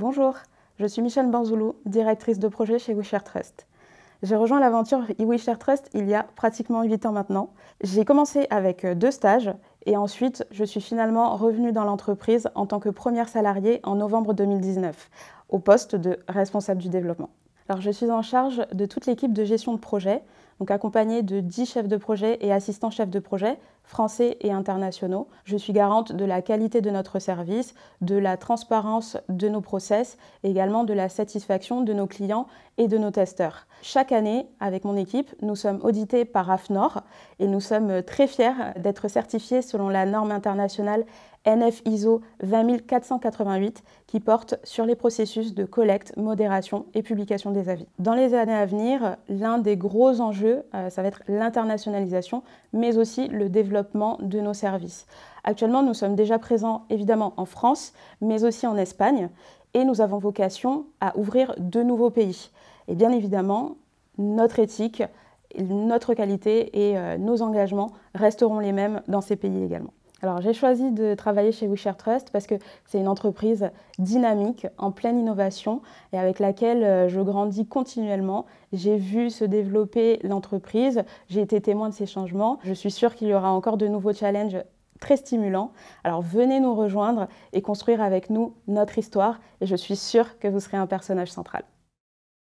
Bonjour, je suis Michèle Banzoulou, directrice de projet chez WeShare Trust. J'ai rejoint l'aventure eWishare Trust il y a pratiquement 8 ans maintenant. J'ai commencé avec euh, deux stages et ensuite je suis finalement revenue dans l'entreprise en tant que première salariée en novembre 2019 au poste de responsable du développement. Alors je suis en charge de toute l'équipe de gestion de projet, donc accompagnée de 10 chefs de projet et assistants chefs de projet français et internationaux. Je suis garante de la qualité de notre service, de la transparence de nos process également de la satisfaction de nos clients et de nos testeurs. Chaque année, avec mon équipe, nous sommes audités par AFNOR et nous sommes très fiers d'être certifiés selon la norme internationale NF ISO 20488 qui porte sur les processus de collecte, modération et publication des avis. Dans les années à venir, l'un des gros enjeux euh, ça va être l'internationalisation, mais aussi le développement de nos services. Actuellement, nous sommes déjà présents évidemment en France, mais aussi en Espagne, et nous avons vocation à ouvrir de nouveaux pays. Et bien évidemment, notre éthique, notre qualité et euh, nos engagements resteront les mêmes dans ces pays également. Alors j'ai choisi de travailler chez WeShare Trust parce que c'est une entreprise dynamique, en pleine innovation et avec laquelle euh, je grandis continuellement. J'ai vu se développer l'entreprise, j'ai été témoin de ces changements. Je suis sûre qu'il y aura encore de nouveaux challenges très stimulants. Alors venez nous rejoindre et construire avec nous notre histoire et je suis sûre que vous serez un personnage central.